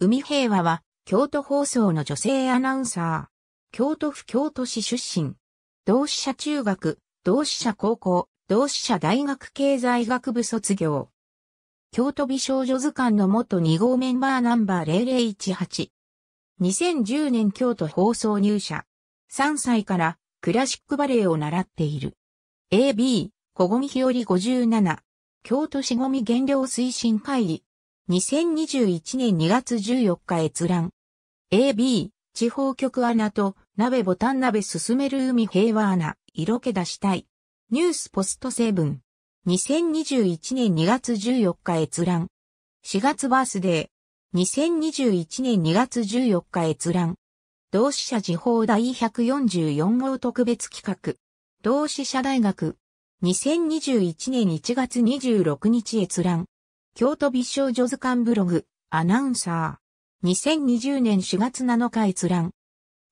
海平和は、京都放送の女性アナウンサー。京都府京都市出身。同志社中学、同志社高校、同志社大学経済学部卒業。京都美少女図鑑の元2号メンバーナンバー0018。2010年京都放送入社。3歳からクラシックバレエを習っている。AB、小ゴミ日和57。京都市ゴミ減量推進会議。2021年2月14日閲覧。AB、地方局アナと、鍋ボタン鍋進める海平和アナ、色気出したい。ニュースポストセブン。2021年2月14日閲覧。4月バースデー。2021年2月14日閲覧。同志社時報第144号特別企画。同志社大学。2021年1月26日閲覧。京都美少女図鑑ブログ、アナウンサー。2020年4月7日閲覧。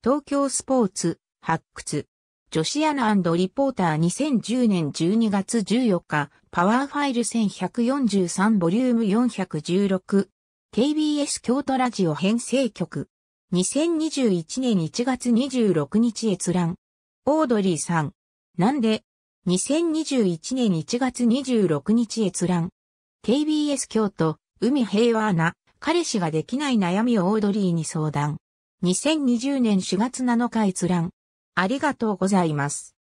東京スポーツ、発掘。女子アナリポーター2010年12月14日、パワーファイル1143ボリューム416。KBS 京都ラジオ編成局。2021年1月26日閲覧。オードリーさん。なんで ?2021 年1月26日閲覧。KBS 京都、海平和アナ、彼氏ができない悩みをオードリーに相談。2020年4月7日閲覧。ありがとうございます。